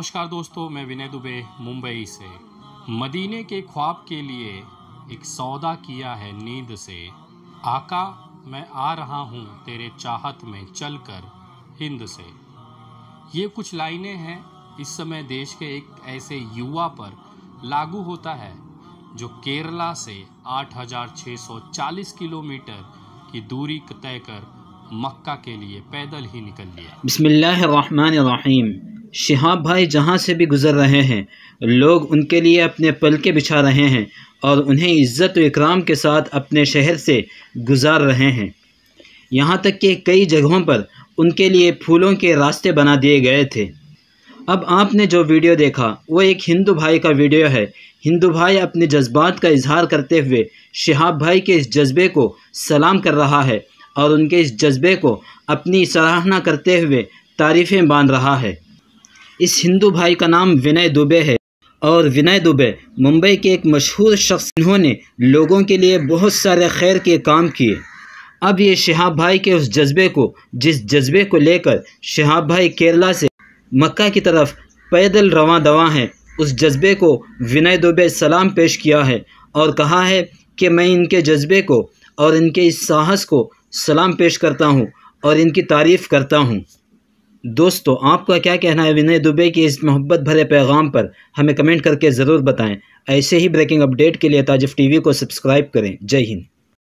नमस्कार दोस्तों मैं विनय दुबे मुंबई से मदीने के ख्वाब के लिए एक सौदा किया है नींद से आका मैं आ रहा हूँ तेरे चाहत में चलकर हिंद से ये कुछ लाइनें हैं इस समय देश के एक ऐसे युवा पर लागू होता है जो केरला से 8,640 किलोमीटर की दूरी तय कर मक्का के लिए पैदल ही निकल लिया बिस्मिल्लाह शहाब भाई जहाँ से भी गुज़र रहे हैं लोग उनके लिए अपने पलके बिछा रहे हैं और उन्हें इज़्ज़त व इकराम के साथ अपने शहर से गुजार रहे हैं यहाँ तक कि कई जगहों पर उनके लिए फूलों के रास्ते बना दिए गए थे अब आपने जो वीडियो देखा वो एक हिंदू भाई का वीडियो है हिंदू भाई अपने जज्बात का इजहार करते हुए शहाब भाई के इस जज्बे को सलाम कर रहा है और उनके इस जज्बे को अपनी सराहना करते हुए तारीफ़ें बांध रहा है इस हिंदू भाई का नाम विनय दुबे है और विनय दुबे मुंबई के एक मशहूर शख्स इन्होंने लोगों के लिए बहुत सारे खैर के काम किए अब ये शहाब भाई के उस जज्बे को जिस जज्बे को लेकर शहाब भाई केरला से मक्का की तरफ पैदल रवा दवा हैं उस जज्बे को विनय दुबे सलाम पेश किया है और कहा है कि मैं इनके जज्बे को और इनके इस साहस को सलाम पेश करता हूँ और इनकी तारीफ़ करता हूँ दोस्तों आपका क्या कहना है विनय दुबे की इस मोहब्बत भरे पैगाम पर हमें कमेंट करके ज़रूर बताएं ऐसे ही ब्रेकिंग अपडेट के लिए ताजिफ टीवी को सब्सक्राइब करें जय हिंद